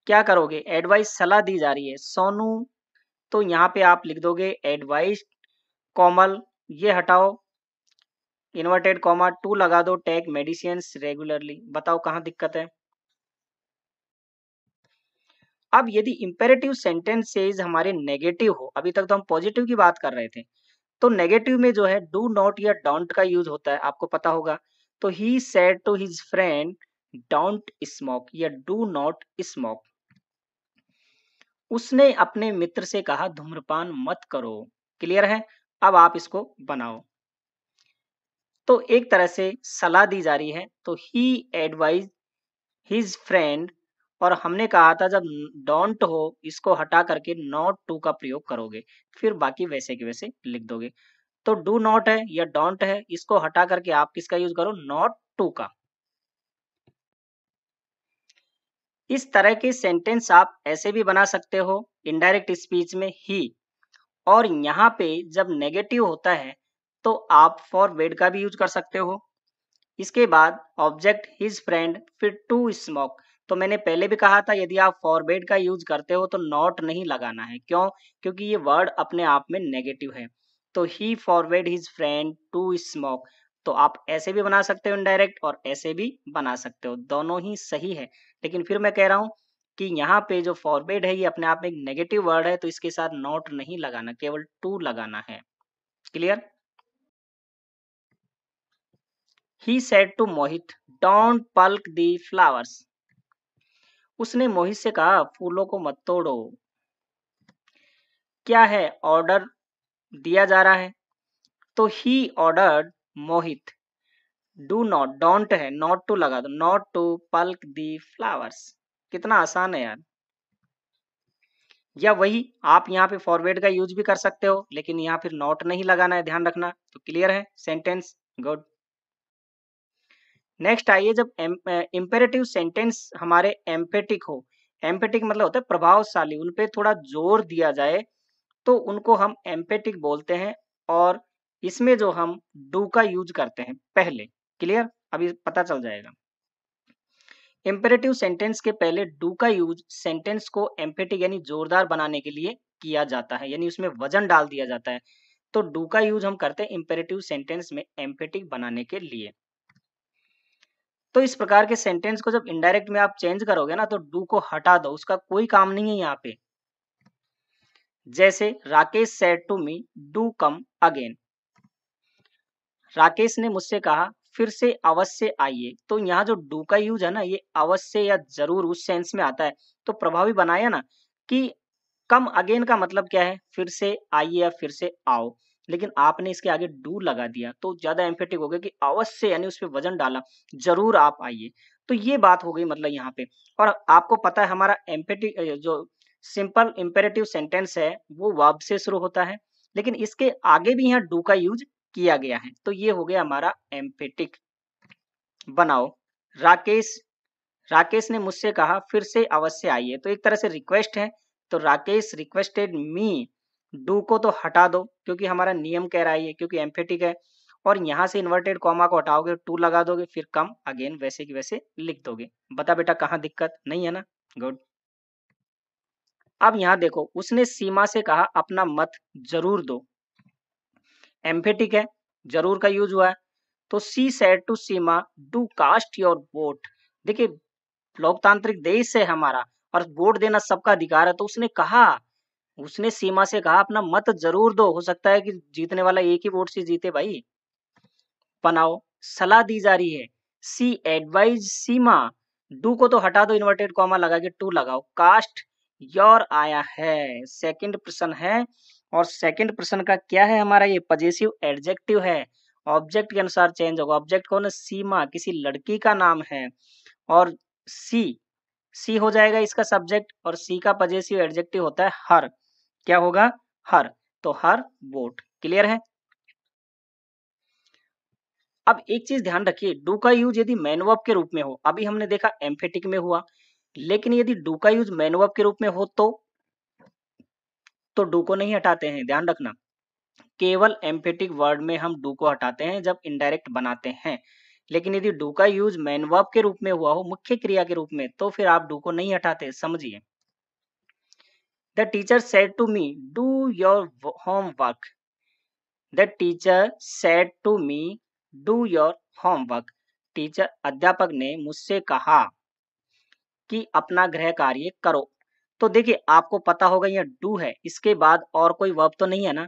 क्या करोगे एडवाइस सलाह दी जा रही है सोनू तो यहाँ पे आप लिख दोगे एडवाइस कोमल ये हटाओ इन्वर्टेड कॉमा टू लगा दो टेक मेडिसिन रेगुलरली बताओ कहाँ दिक्कत है अब यदि इंपेरेटिव सेंटेंसेज हमारे नेगेटिव हो अभी तक तो हम पॉजिटिव की बात कर रहे थे तो नेगेटिव में जो है डू नॉट या डोंट का यूज होता है आपको पता होगा तो he said to his friend don't smoke या डू नॉट स्मोक उसने अपने मित्र से कहा धूम्रपान मत करो क्लियर है अब आप इसको बनाओ तो एक तरह से सलाह दी जा रही है तो ही एडवाइज हिज फ्रेंड और हमने कहा था जब डोंट हो इसको हटा करके नॉट टू का प्रयोग करोगे फिर बाकी वैसे के वैसे लिख दोगे तो डू नॉट है या डोंट है इसको हटा करके आप किसका यूज करो नॉट टू का इस तरह के सेंटेंस आप ऐसे भी बना सकते हो इनडायरेक्ट स्पीच में ही और यहां पे जब नेगेटिव होता है तो आप फॉर वेड का भी यूज कर सकते हो इसके बाद ऑब्जेक्ट हिज फ्रेंड फिर टू स्मोक तो मैंने पहले भी कहा था यदि आप फॉरबेड का यूज करते हो तो नॉट नहीं लगाना है क्यों क्योंकि ये वर्ड अपने आप में नेगेटिव है तो he forward his friend to smoke तो आप ऐसे भी बना सकते हो इनडायरेक्ट और ऐसे भी बना सकते हो दोनों ही सही है लेकिन फिर मैं कह रहा हूँ कि यहाँ पे जो फॉरबेड है ये अपने आप में एक नेगेटिव वर्ड है तो इसके साथ नॉट नहीं लगाना केवल टू लगाना है clear he said to Mohit don't pluck the flowers उसने मोहित से कहा फूलों को मत तोड़ो क्या है ऑर्डर दिया जा रहा है तो he order Mohit do not don't है नॉट टू लगा दो not to pluck the flowers कितना आसान है यार या वही आप यहाँ पे फॉरवर्ड का यूज भी कर सकते हो लेकिन यहाँ फिर नॉट नहीं लगाना है ध्यान रखना तो क्लियर है सेंटेंस गुड नेक्स्ट आइए जब इम्पेरेटिव सेंटेंस हमारे एम्पेटिक हो एम्पेटिक मतलब होता है प्रभावशाली उन पर थोड़ा जोर दिया जाए तो उनको हम एम्पेटिक बोलते हैं और इसमें जो हम डू का यूज करते हैं पहले क्लियर अभी पता चल जाएगा इम्पेरेटिव सेंटेंस के पहले डू का यूज सेंटेंस को एम्पेटिक यानी जोरदार बनाने के लिए किया जाता है यानी उसमें वजन डाल दिया जाता है तो डू का यूज हम करते हैं इम्पेरेटिव सेंटेंस में एम्पेटिक बनाने के लिए तो इस प्रकार के सेंटेंस को जब इनडायरेक्ट में आप चेंज करोगे ना तो डू को हटा दो उसका कोई काम नहीं है यहाँ पे जैसे Rakesh said to me do come again Rakesh ने मुझसे कहा फिर से अवश्य आइए तो यहाँ जो डू का यूज है ना ये अवश्य या जरूर उस सेंस में आता है तो प्रभावी बनाया ना कि कम अगेन का मतलब क्या है फिर से आइए या फिर से आओ लेकिन आपने इसके आगे डू लगा दिया तो ज्यादा एम्फेटिक हो गया कि अवश्य यानी उस पर वजन डाला जरूर आप आइए तो ये बात हो गई मतलब यहाँ पे और आपको पता है हमारा एम्फेटिक जो सिंपल इम्पेरेटिव सेंटेंस है वो वर्ब से शुरू होता है लेकिन इसके आगे भी यहाँ डू का यूज किया गया है तो ये हो गया हमारा एम्फेटिक बनाओ राकेश राकेश ने मुझसे कहा फिर से अवश्य आइए तो एक तरह से रिक्वेस्ट है तो राकेश रिक्वेस्टेड मी डू को तो हटा दो क्योंकि हमारा नियम कह रहा है क्योंकि एम्फेटिक है और यहाँ से इन्वर्टेड कॉमा को हटाओगे टू लगा दोगे फिर कम अगेन वैसे की वैसे लिख दोगे बता बेटा कहाँ दिक्कत नहीं है ना गुड अब यहाँ देखो उसने सीमा से कहा अपना मत जरूर दो एम्फेटिक है जरूर का यूज हुआ है तो she said to Seema do cast your vote देखिए लोकतांत्रिक देश है हमारा और वोट देना सबका अधिकार है तो उसने कहा उसने सीमा से कहा अपना मत जरूर दो हो सकता है कि जीतने वाला एक ही वोट से जीते भाई पनाओ सलाह दी जा रही है सी एडवाइज सीमा डू को तो हटा दो इन्वर्टेड कॉमा लगा के टू लगाओ कास्ट योर आया है सेकंड प्रश्न है और सेकंड प्रश्न का क्या है हमारा ये पजेसिव एडजेक्टिव है ऑब्जेक्ट के अनुसार चेंज होगा ऑब्जेक्ट कौन है सीमा किसी लड़की का नाम है और सी सी हो जाएगा इसका सब्जेक्ट और सी का पजेसिव एडजेक्टिव होता है हर क्या होगा हर तो हर वोट क्लियर है अब एक चीज ध्यान रखिए डू का यूज यदि मैनवर्ब के रूप में हो अभी हमने देखा एम्फेटिक में हुआ लेकिन यदि डू का यूज मैनवर्ब के रूप में हो तो तो डू को नहीं हटाते हैं ध्यान रखना केवल एम्फेटिक वर्ड में हम डू को हटाते हैं जब इनडायरेक्ट बनाते हैं लेकिन यदि डू का यूज मैनवर्ब के रूप में हुआ हो मुख्य क्रिया के रूप में तो फिर आप डू को नहीं हटाते समझिए The teacher said to me, Do your homework. The teacher said to me, Do your homework. Teacher अध्यापक ने मुझसे कहा कि अपना गृह कार्य करो तो देखिए आपको पता होगा यह डू है इसके बाद और कोई वर्ब तो नहीं है ना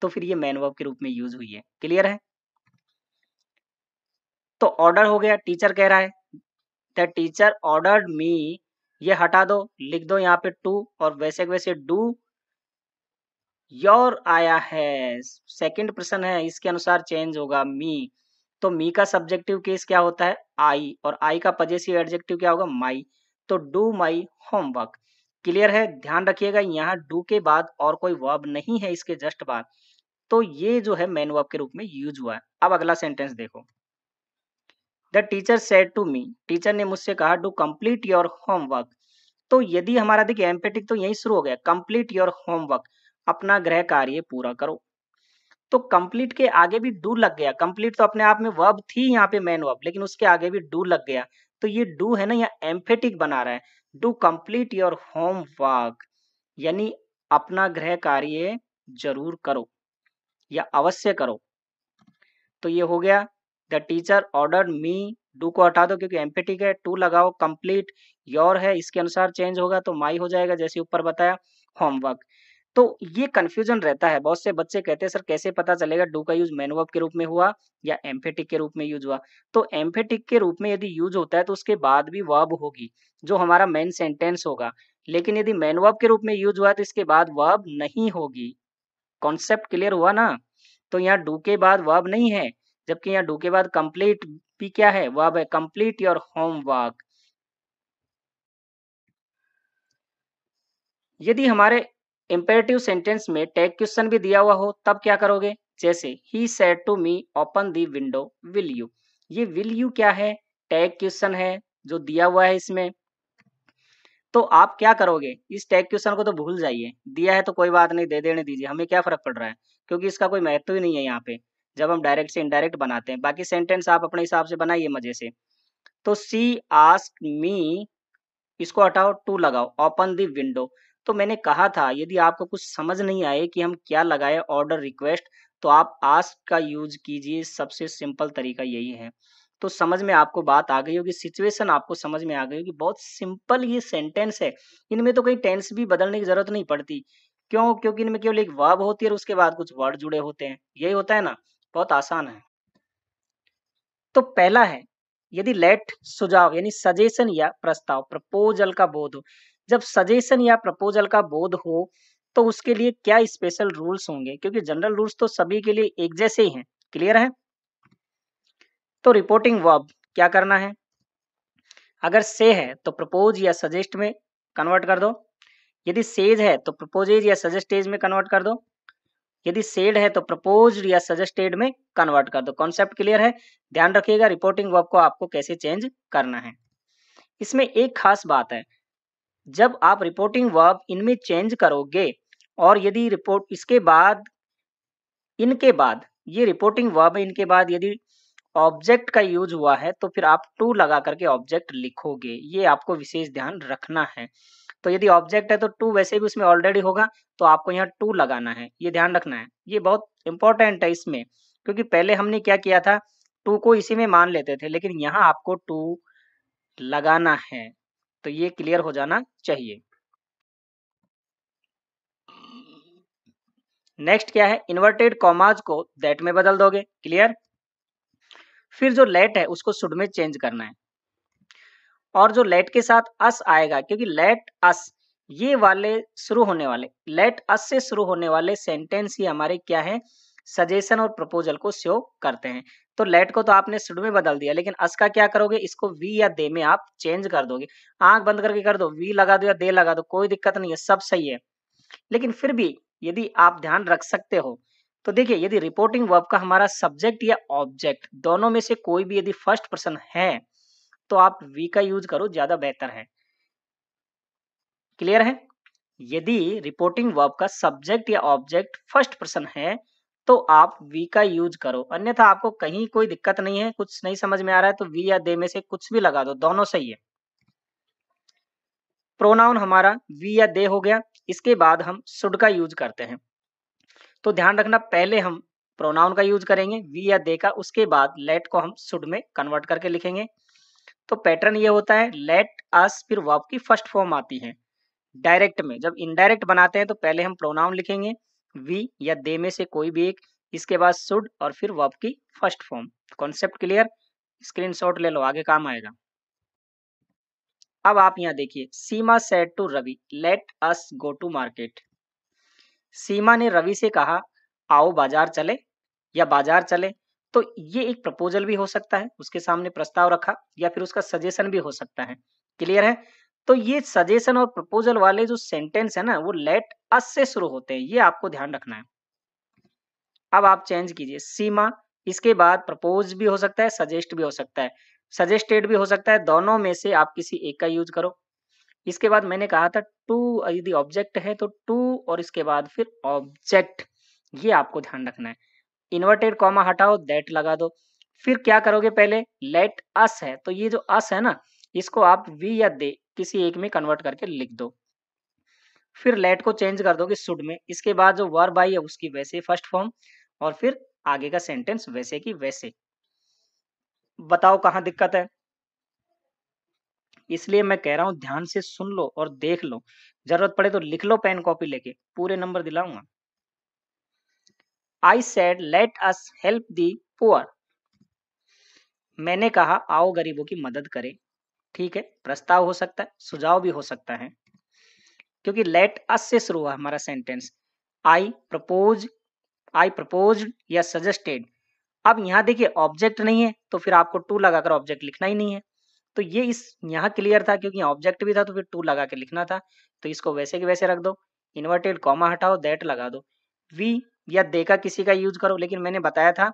तो फिर ये मैन वर्ब के रूप में यूज हुई है क्लियर है तो ऑर्डर हो गया टीचर कह रहा है द टीचर ऑर्डर्ड मी ये हटा दो लिख दो यहाँ पे टू और वैसे वैसे डू योर आया है सेकंड प्रश्न है इसके अनुसार चेंज होगा मी तो मी का सब्जेक्टिव केस क्या होता है आई और आई का पजेसिव एडजेक्टिव क्या होगा माई तो डू माई होमवर्क क्लियर है ध्यान रखिएगा यहाँ डू के बाद और कोई वर्ब नहीं है इसके जस्ट बाद तो ये जो है मेन वर्ब के रूप में यूज हुआ है अब अगला सेंटेंस देखो the teacher said to me teacher ने मुझसे कहा टू कंप्लीट योर होमवर्क तो यदि हमारा देखिए एम्पेटिक तो यही शुरू हो गया कम्प्लीट योर होमवर्क अपना गृह कार्य पूरा करो तो कंप्लीट के आगे भी डू लग गया कंप्लीट तो अपने आप में वर्ब थी यहाँ पे मेन वर्ब लेकिन उसके आगे भी डू लग गया तो ये डू है ना यहाँ एम्फेटिक बना रहा है डू कंप्लीट योर होमवर्क यानी अपना गृह कार्य जरूर करो या अवश्य करो तो ये हो गया the teacher order me do को हटा दो क्योंकि एम्पेटिक है टू लगाओ कंप्लीट योर है इसके अनुसार चेंज होगा तो माई हो जाएगा जैसे ऊपर बताया होमवर्क तो ये कंफ्यूजन रहता है बहुत से बच्चे कहते हैं सर कैसे पता चलेगा डू का यूज मैनुअप के रूप में हुआ या एम्फेटिक के रूप में यूज हुआ तो एम्फेटिक के रूप में यदि यूज होता है तो उसके बाद भी वर्ब होगी जो हमारा मेन सेंटेंस होगा लेकिन यदि मैनुअप के रूप में यूज हुआ तो इसके बाद वर्ब नहीं होगी कॉन्सेप्ट क्लियर हुआ ना तो यहाँ डू के बाद वर्ब नहीं है जबकि यहाँ डू के बाद कंप्लीट भी क्या है वर्ब है कंप्लीट योर होमवर्क यदि हमारे इम्पेरेटिव सेंटेंस में टैग क्वेश्चन भी दिया हुआ हो तब क्या करोगे जैसे he said to me open the window will you ये विल यू क्या है टैग क्वेश्चन है जो दिया हुआ है इसमें तो आप क्या करोगे इस टैग क्वेश्चन को तो भूल जाइए दिया है तो कोई बात नहीं दे देने दीजिए हमें क्या फर्क पड़ रहा है क्योंकि इसका कोई महत्व ही नहीं है यहाँ पे जब हम डायरेक्ट से इनडायरेक्ट बनाते हैं बाकी सेंटेंस आप अपने हिसाब से बनाइए मजे से तो सी आस्क मी इसको हटाओ टू लगाओ ओपन दी विंडो तो मैंने कहा था यदि आपको कुछ समझ नहीं आए कि हम क्या लगाए ऑर्डर रिक्वेस्ट तो आप आस्क का यूज कीजिए सबसे सिंपल तरीका यही है तो समझ में आपको बात आ गई होगी सिचुएशन आपको समझ में आ गई होगी बहुत सिंपल ये सेंटेंस है इनमें तो कहीं टेंस भी बदलने की जरूरत नहीं पड़ती क्यों क्योंकि इनमें केवल एक वर्ब होती है और उसके बाद कुछ वर्ड जुड़े होते हैं यही होता है ना बहुत आसान है तो पहला है यदि लेट सुझाव यानी सजेशन या प्रस्ताव प्रपोजल का बोध हो जब सजेशन या प्रपोजल का बोध हो तो उसके लिए क्या स्पेशल रूल्स होंगे क्योंकि जनरल रूल्स तो सभी के लिए एक जैसे ही हैं क्लियर है तो रिपोर्टिंग वर्ब क्या करना है अगर से है तो प्रपोज या सजेस्ट में कन्वर्ट कर दो यदि सेज है तो प्रपोजेज या सजेस्टेज में कन्वर्ट कर दो यदि सेड है तो प्रपोज या सजेस्टेड में कन्वर्ट कर दो कॉन्सेप्ट क्लियर है ध्यान रखिएगा रिपोर्टिंग वर्ब को आपको कैसे चेंज करना है इसमें एक खास बात है जब आप रिपोर्टिंग वर्ब इनमें चेंज करोगे और यदि रिपोर्ट इसके बाद इनके बाद ये रिपोर्टिंग वर्ब है इनके बाद यदि ऑब्जेक्ट का यूज हुआ है तो फिर आप टू लगा करके ऑब्जेक्ट लिखोगे ये आपको विशेष ध्यान रखना है तो यदि ऑब्जेक्ट है तो टू वैसे भी उसमें ऑलरेडी होगा तो आपको यहाँ टू लगाना है ये ध्यान रखना है ये बहुत इंपॉर्टेंट है इसमें क्योंकि पहले हमने क्या किया था टू को इसी में मान लेते थे लेकिन यहाँ आपको टू लगाना है तो ये क्लियर हो जाना चाहिए नेक्स्ट क्या है इन्वर्टेड कॉमाज को दैट में बदल दोगे क्लियर फिर जो लेट है उसको सुड में चेंज करना है और जो लेट के साथ अस आएगा क्योंकि लेट अस ये वाले शुरू होने वाले लेट अस से शुरू होने वाले सेंटेंस ही हमारे क्या है सजेशन और प्रपोजल को शो करते हैं तो लेट को तो आपने शुड में बदल दिया लेकिन अस का क्या करोगे इसको वी या दे में आप चेंज कर दोगे आंख बंद करके कर दो वी लगा दो या दे लगा दो कोई दिक्कत नहीं है सब सही है लेकिन फिर भी यदि आप ध्यान रख सकते हो तो देखिए यदि रिपोर्टिंग वर्ब का हमारा सब्जेक्ट या ऑब्जेक्ट दोनों में से कोई भी यदि फर्स्ट पर्सन है तो आप वी का यूज करो ज्यादा बेहतर है क्लियर है यदि रिपोर्टिंग वर्ब का सब्जेक्ट या ऑब्जेक्ट फर्स्ट पर्सन है तो आप वी का यूज करो अन्यथा आपको कहीं कोई दिक्कत नहीं है कुछ नहीं समझ में आ रहा है तो वी या दे में से कुछ भी लगा दो दोनों सही है प्रोनाउन हमारा वी या दे हो गया इसके बाद हम सुड का यूज करते हैं तो ध्यान रखना पहले हम प्रोनाउन का यूज करेंगे वी या दे का उसके बाद लेट को हम सुड में कन्वर्ट करके लिखेंगे तो पैटर्न ये होता है लेट अस फिर वर्ब की फर्स्ट फॉर्म आती है डायरेक्ट में जब इनडायरेक्ट बनाते हैं तो पहले हम प्रोनाउन लिखेंगे वी या दे में से कोई भी एक इसके बाद शुड और फिर वर्ब की first form concept clear screenshot ले लो आगे काम आएगा अब आप यहाँ देखिए Seema said to Ravi let us go to market Seema ने रवि से कहा आओ बाजार चले या बाजार चले तो ये एक प्रपोजल भी हो सकता है उसके सामने प्रस्ताव रखा या फिर उसका सजेशन भी हो सकता है क्लियर है तो ये सजेशन और प्रपोजल वाले जो सेंटेंस है ना वो लेट अस से शुरू होते हैं ये आपको ध्यान रखना है अब आप चेंज कीजिए सीमा इसके बाद प्रपोज भी हो सकता है सजेस्ट भी हो सकता है सजेस्टेड भी हो सकता है दोनों में से आप किसी एक का यूज करो इसके बाद मैंने कहा था टू यदि ऑब्जेक्ट है तो टू और इसके बाद फिर ऑब्जेक्ट ये आपको ध्यान रखना है इन्वर्टेड कॉमा हटाओ दैट लगा दो फिर क्या करोगे पहले लेट अस है तो ये जो अस है ना इसको आप वी या दे किसी एक में कन्वर्ट करके लिख दो फिर लेट को चेंज कर दोगे सुड में इसके बाद जो वर्ब आई है उसकी वैसे फर्स्ट फॉर्म और फिर आगे का सेंटेंस वैसे की वैसे बताओ कहाँ दिक्कत है इसलिए मैं कह रहा हूं ध्यान से सुन लो और देख लो जरूरत पड़े तो लिख लो पेन कॉपी लेके पूरे नंबर दिलाऊंगा I said let us help the poor मैंने कहा आओ गरीबों की मदद करें ठीक है प्रस्ताव हो सकता है सुझाव भी हो सकता है क्योंकि लेट अस से शुरू हुआ हमारा sentence I propose I propose या सजेस्टेड अब यहाँ देखिए ऑब्जेक्ट नहीं है तो फिर आपको टू लगाकर ऑब्जेक्ट लिखना ही नहीं है तो ये इस यहाँ क्लियर था क्योंकि ऑब्जेक्ट भी था तो फिर टू लगा के लिखना था तो इसको वैसे के वैसे रख दो इन्वर्टेड कॉमा हटाओ दैट लगा दो वी या देखा किसी का यूज करो लेकिन मैंने बताया था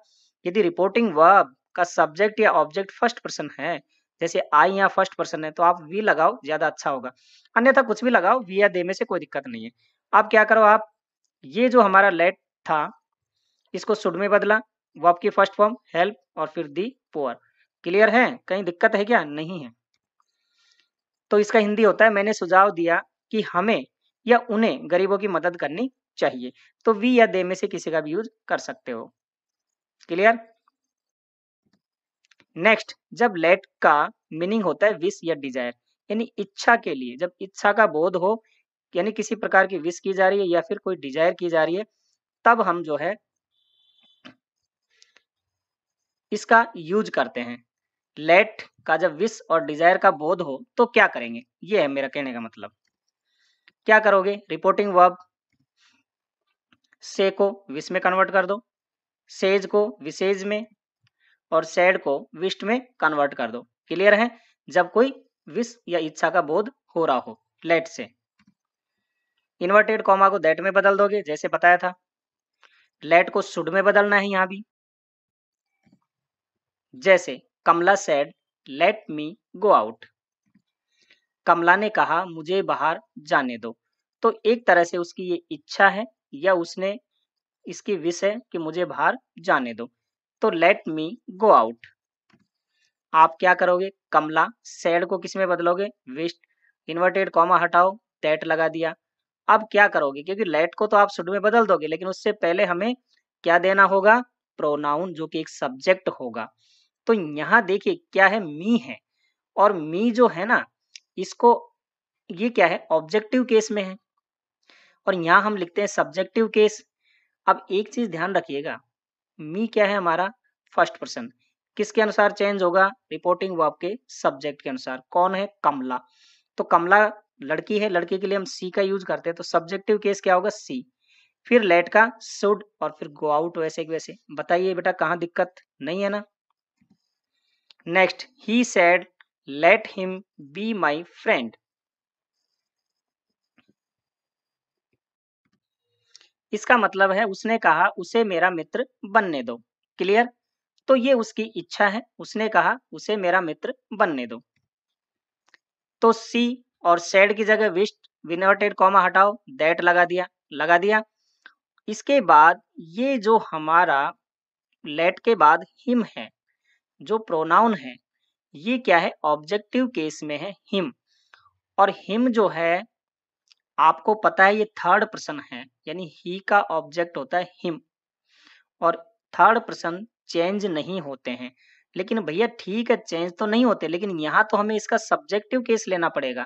यदि रिपोर्टिंग वर्ब का सब्जेक्ट या ऑब्जेक्ट फर्स्ट पर्सन है जैसे आई या फर्स्ट पर्सन है तो आप वी लगाओ ज्यादा अच्छा होगा अन्यथा कुछ भी लगाओ वी या दे में से कोई दिक्कत नहीं है आप क्या करो आप ये जो हमारा लेट था इसको सुड में बदला वर्ब की फर्स्ट फॉर्म हेल्प और फिर दी पोअर क्लियर है कहीं दिक्कत है क्या नहीं है तो इसका हिंदी होता है मैंने सुझाव दिया कि हमें या उन्हें गरीबों की मदद करनी चाहिए तो वी या दे में से किसी का भी यूज कर सकते हो क्लियर नेक्स्ट जब लेट का मीनिंग होता है विश या डिजायर यानी इच्छा के लिए जब इच्छा का बोध हो यानी किसी प्रकार की विश की जा रही है या फिर कोई डिजायर की जा रही है तब हम जो है इसका यूज करते हैं लेट का जब विश और डिजायर का बोध हो तो क्या करेंगे ये है मेरा कहने का मतलब क्या करोगे रिपोर्टिंग वर्ब से को विश में कन्वर्ट कर दो सेज को विशेज में और सैड को विस्ट में कन्वर्ट कर दो क्लियर है जब कोई विश या इच्छा का बोध हो रहा हो लेट से इन्वर्टेड कॉमा को दैट में बदल दोगे जैसे बताया था लेट को सुड में बदलना है यहां भी जैसे Kamala said let me go out Kamala ने कहा मुझे बाहर जाने दो तो एक तरह से उसकी ये इच्छा है या उसने इसकी विश है कि मुझे बाहर जाने दो तो लेट मी गो आउट आप क्या करोगे कमला सैड को किसमें बदलोगे वेस्ट इन्वर्टेड कॉमा हटाओ तेट लगा दिया अब क्या करोगे क्योंकि लेट को तो आप शुड में बदल दोगे लेकिन उससे पहले हमें क्या देना होगा प्रोनाउन जो कि एक सब्जेक्ट होगा तो यहाँ देखिए क्या है मी है और मी जो है ना इसको ये क्या है ऑब्जेक्टिव केस में है और यहाँ हम लिखते हैं सब्जेक्टिव केस अब एक चीज ध्यान रखिएगा मी क्या है हमारा फर्स्ट पर्सन किसके अनुसार चेंज होगा रिपोर्टिंग वर्ब के सब्जेक्ट के अनुसार कौन है कमला तो कमला लड़की है लड़के के लिए हम सी का यूज करते हैं तो सब्जेक्टिव केस क्या होगा सी फिर लेट का सुड और फिर गो आउट वैसे वैसे बताइए बेटा कहाँ दिक्कत नहीं है ना next he said let him be my friend इसका मतलब है उसने कहा उसे मेरा मित्र बनने दो क्लियर तो ये उसकी इच्छा है उसने कहा उसे मेरा मित्र बनने दो तो सी और सेड की जगह विस्ट विनवर्टेड कॉमा हटाओ दैट लगा दिया लगा दिया इसके बाद ये जो हमारा लेट के बाद हिम है जो प्रोनाउन है ये क्या है ऑब्जेक्टिव केस में है हिम और हिम जो है आपको पता है ये थर्ड पर्सन है यानी ही का ऑब्जेक्ट होता है हिम और थर्ड पर्सन चेंज नहीं होते हैं लेकिन भैया ठीक है चेंज तो नहीं होते लेकिन यहाँ तो हमें इसका सब्जेक्टिव केस लेना पड़ेगा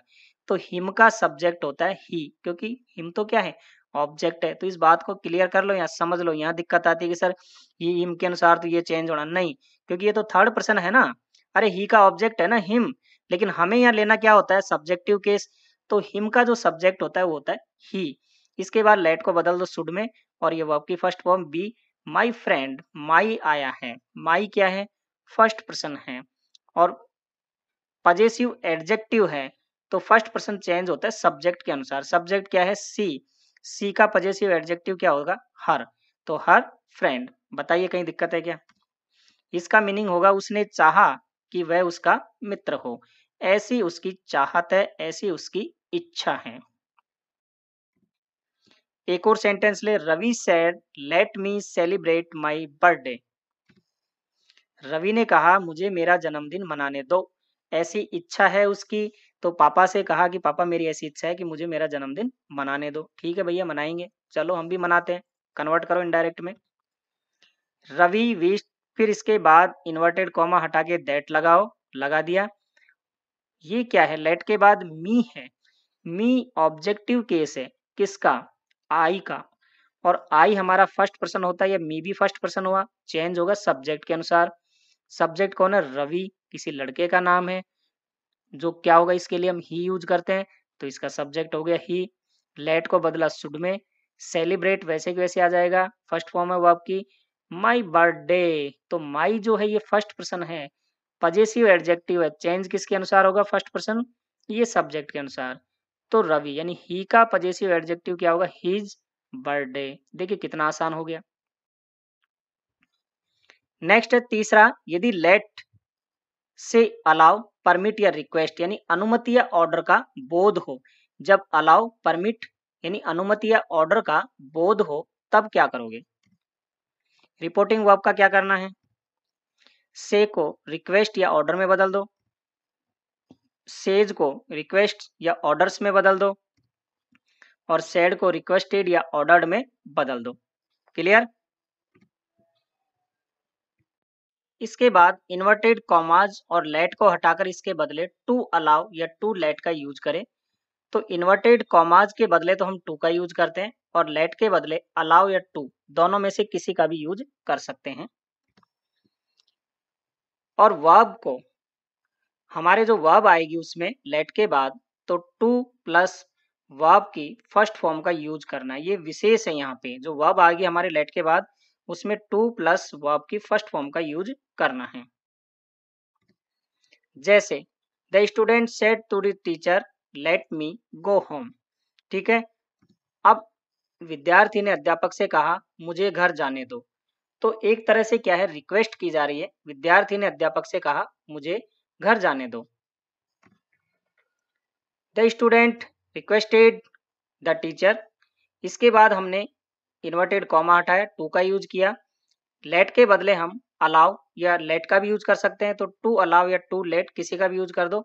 तो हिम का सब्जेक्ट होता है ही क्योंकि हिम तो क्या है ऑब्जेक्ट है तो इस बात को क्लियर कर लो यहाँ समझ लो यहाँ दिक्कत आती है कि सर ये हिम के अनुसार तो ये चेंज होना नहीं क्योंकि ये तो थर्ड पर्सन है ना अरे ही का ऑब्जेक्ट है ना हिम लेकिन हमें यहाँ लेना क्या होता है सब्जेक्टिव केस तो हिम का जो सब्जेक्ट होता है वो होता है ही इसके बाद लेट को बदल दो सुड में और ये वर्ब की first form be my friend my आया है माई क्या है फर्स्ट पर्सन है और पजेसिव एडजेक्टिव है तो फर्स्ट पर्सन चेंज होता है सब्जेक्ट के अनुसार सब्जेक्ट क्या है सी सी का पजेसिव एडजेक्टिव क्या होगा हर तो हर फ्रेंड बताइए कहीं दिक्कत है क्या इसका मीनिंग होगा उसने चाहा कि वह उसका मित्र हो ऐसी उसकी चाहत है ऐसी उसकी इच्छा है एक और सेंटेंस ले Ravi said let me celebrate my birthday Ravi ने कहा मुझे मेरा जन्मदिन मनाने दो ऐसी इच्छा है उसकी तो पापा से कहा कि पापा मेरी ऐसी इच्छा है कि मुझे मेरा जन्मदिन मनाने दो ठीक है भैया मनाएंगे चलो हम भी मनाते हैं कन्वर्ट करो इनडायरेक्ट में रवि विश फिर इसके बाद इन्वर्टेड कॉमा हटा के दैट लगाओ लगा दिया ये क्या है लेट के बाद मी है मी ऑब्जेक्टिव केस है किसका आई का और आई हमारा फर्स्ट पर्सन होता है या मी भी फर्स्ट पर्सन हुआ चेंज होगा सब्जेक्ट के अनुसार सब्जेक्ट कौन है रवि किसी लड़के का नाम है जो क्या होगा इसके लिए हम ही यूज करते हैं तो इसका सब्जेक्ट हो गया ही लेट को बदला सुड में सेलिब्रेट वैसे के वैसे आ जाएगा फर्स्ट फॉर्म है वो आपकी माई बर्थडे तो माई जो है ये फर्स्ट पर्सन है पजेसिव एडजेक्टिव है चेंज किसके अनुसार होगा फर्स्ट पर्सन ये सब्जेक्ट के अनुसार तो रवि यानी ही का पजेसिव एडजेक्टिव क्या होगा हीज बर्थडे देखिए कितना आसान हो गया नेक्स्ट है तीसरा यदि लेट से अलाउ परमिट या रिक्वेस्ट यानी अनुमति या ऑर्डर का बोध हो जब अलाउ परमिट यानी अनुमति या ऑर्डर का बोध हो तब क्या करोगे रिपोर्टिंग वर्ब का क्या करना है से को रिक्वेस्ट या ऑर्डर में बदल दो सेज को रिक्वेस्ट या ऑर्डर्स में बदल दो और सेड को रिक्वेस्टेड या ऑर्डर्ड में बदल दो क्लियर इसके बाद इन्वर्टेड कॉमाज और लेट को हटाकर इसके बदले टू अलाउ या टू लेट का यूज करें तो इन्वर्टेड कॉमाज के बदले तो हम टू का यूज करते हैं और लेट के बदले अलाउ या टू दोनों में से किसी का भी यूज कर सकते हैं और वर्ब को हमारे जो वर्ब आएगी उसमें लेट के बाद तो टू प्लस वर्ब की फर्स्ट फॉर्म का यूज करना ये विशेष है यहाँ पे जो वर्ब आएगी हमारे लेट के बाद उसमें टू प्लस वर्ब की फर्स्ट फॉर्म का यूज करना है जैसे the student said to the teacher let me go home ठीक है अब विद्यार्थी ने अध्यापक से कहा मुझे घर जाने दो तो एक तरह से क्या है रिक्वेस्ट की जा रही है विद्यार्थी ने अध्यापक से कहा मुझे घर जाने दो the student requested the teacher इसके बाद हमने इन्वर्टेड कॉमा हटाया टू का यूज किया लेट के बदले हम अलाव या लेट का भी यूज कर सकते हैं तो टू अलाव या टू लेट किसी का भी यूज कर दो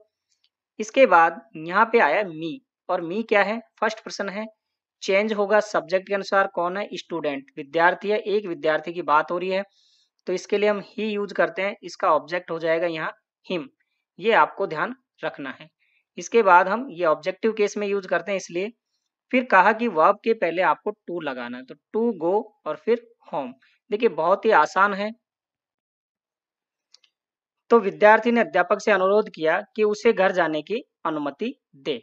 इसके बाद यहाँ पे आया मी और मी क्या है फर्स्ट पर्सन है चेंज होगा सब्जेक्ट के अनुसार कौन है स्टूडेंट विद्यार्थी है एक विद्यार्थी की बात हो रही है तो इसके लिए हम ही यूज करते हैं इसका ऑब्जेक्ट हो जाएगा यहाँ हिम ये आपको ध्यान रखना है इसके बाद हम ये ऑब्जेक्टिव केस में यूज करते हैं इसलिए फिर कहा कि वर्ब के पहले आपको टू लगाना है तो टू गो और फिर होम देखिए बहुत ही आसान है तो विद्यार्थी ने अध्यापक से अनुरोध किया कि उसे घर जाने की अनुमति दे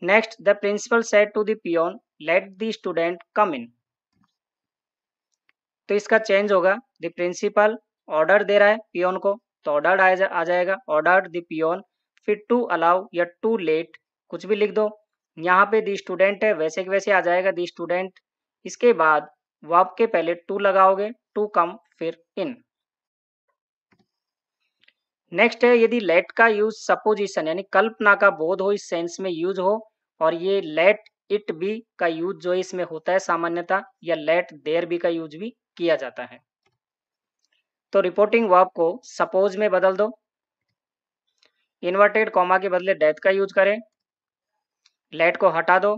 Next, the principal said to the peon, let the student come in. तो इसका चेंज होगा द प्रिंसिपल ऑर्डर दे रहा है पियोन को तो ऑर्डर आ, जा, आ जाएगा ऑर्डर द पियोन फिर टू अलाउ या टू लेट कुछ भी लिख दो यहाँ पे द स्टूडेंट है वैसे के वैसे आ जाएगा द स्टूडेंट इसके बाद वर्ब के पहले टू लगाओगे टू कम फिर इन नेक्स्ट है यदि लेट का यूज सपोजिशन यानी कल्पना का बोध हो इस सेंस में यूज हो और ये लेट इट बी का यूज जो इसमें होता है सामान्यता या लेट देर बी का यूज भी किया जाता है तो रिपोर्टिंग वर्ब को सपोज में बदल दो इन्वर्टेड कॉमा के बदले डेथ का यूज करें लेट को हटा दो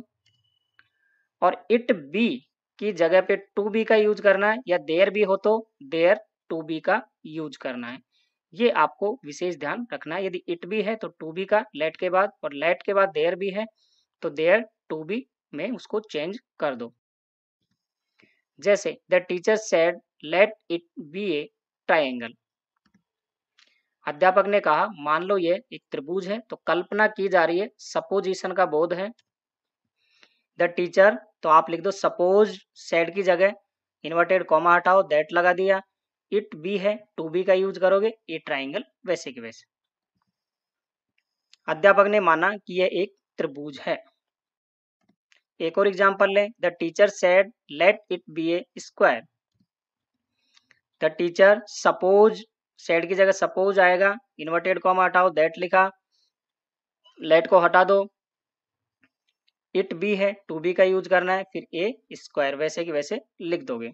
और इट बी की जगह पे टू बी का यूज करना है या देर बी हो तो देर टू बी का यूज करना है ये आपको विशेष ध्यान रखना है यदि इट भी है तो टू बी का लेट के बाद और लेट के बाद देयर भी है तो देयर टू बी में उसको चेंज कर दो जैसे the teacher said let it be a triangle अध्यापक ने कहा मान लो ये एक त्रिभुज है तो कल्पना की जा रही है सपोजिशन का बोध है द टीचर तो आप लिख दो सपोज सेड की जगह इन्वर्टेड कॉमा हटाओ दैट लगा दिया इट बी है टू बी का यूज करोगे ए ट्राइंगल वैसे के वैसे अध्यापक ने माना कि यह एक त्रिभुज है एक और एग्जाम्पल लें the teacher said let it be a square the teacher suppose said की जगह सपोज आएगा इन्वर्टेड कॉमा हटाओ दैट लिखा लेट को हटा दो इट बी है टू बी का यूज करना है फिर ए स्क्वायर वैसे कि वैसे लिख दोगे